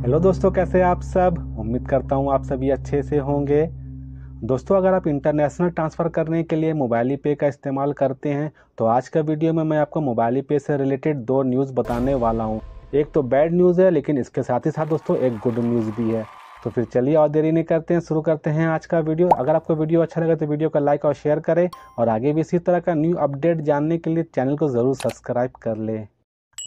hello दोस्तों कैसे आप सब उम्मीद करता हूँ आप सभी अच्छे से होंगे दोस्तों अगर आप इंटरनेशनल ट्रांसफ़र करने के लिए मोबाइल पे का इस्तेमाल करते हैं तो आज का वीडियो में मैं आपको मोबाइल पे से रिलेटेड दो न्यूज़ बताने वाला हूँ एक तो बैड न्यूज़ है लेकिन इसके साथ ही साथ दोस्तों एक गुड न्यूज़ भी है तो फिर चलिए और देरी नहीं करते हैं शुरू करते हैं आज का वीडियो अगर आपको वीडियो अच्छा लगे तो वीडियो को लाइक और शेयर करें और आगे भी इसी तरह का न्यू अपडेट जानने के लिए चैनल को ज़रूर सब्सक्राइब कर लें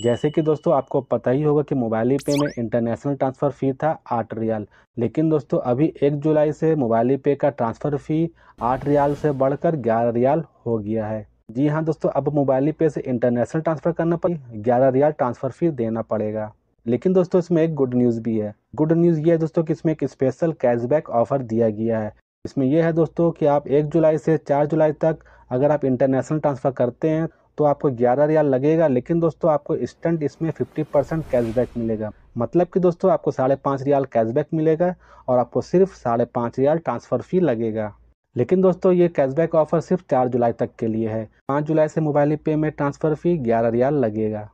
जैसे कि दोस्तों आपको पता ही होगा कि मोबाइल पे में इंटरनेशनल ट्रांसफ़र फ़ी था आठ रियाल लेकिन दोस्तों अभी एक जुलाई से मोबाइल पे का ट्रांसफ़र फ़ी आठ रियाल से बढ़कर ग्यारह रियाल हो गया है जी हाँ दोस्तों अब मोबाइल पे से इंटरनेशनल ट्रांसफ़र करना पड़े ग्यारह रियाल ट्रांसफ़र फ़ी देना पड़ेगा लेकिन दोस्तों इसमें एक गुड न्यूज़ भी है गुड न्यूज़ ये है दोस्तों कि इसमें एक स्पेशल कैशबैक ऑफ़र दिया गया है इसमें यह है दोस्तों कि आप एक जुलाई से चार जुलाई तक अगर आप इंटरनेशनल ट्रांसफ़र करते हैं तो आपको ग्यारह रियाल लगेगा लेकिन दोस्तों आपको इंस्टेंट इसमें फिफ्टी परसेंट कैशबैक मिलेगा मतलब कि दोस्तों आपको साढ़े पाँच रियाल कैशबैक मिलेगा और आपको सिर्फ साढ़े पाँच रियाल ट्रांसफ़र फ़ी लगेगा लेकिन दोस्तों ये कैशबैक ऑफर सिर्फ चार जुलाई तक के लिए है पाँच जुलाई से मोबाइल पे e में ट्रांसफ़र फ़ी ग्यारह रियाल लगेगा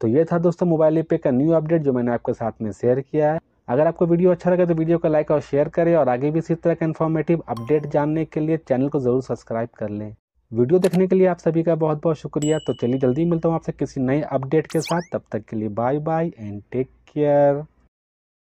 तो ये था दोस्तों मोबाइल पे e का न्यू अपडेट जो मैंने आपके साथ में शेयर किया है अगर आपको वीडियो अच्छा लगे तो वीडियो को लाइक और शेयर करें और आगे भी इसी तरह का इन्फॉर्मेटिव अपडेट जानने के लिए चैनल को ज़रूर सब्सक्राइब कर लें वीडियो देखने के लिए आप सभी का बहुत बहुत शुक्रिया तो चलिए जल्दी मिलता हूँ आपसे किसी नए अपडेट के साथ तब तक के लिए bye bye and take care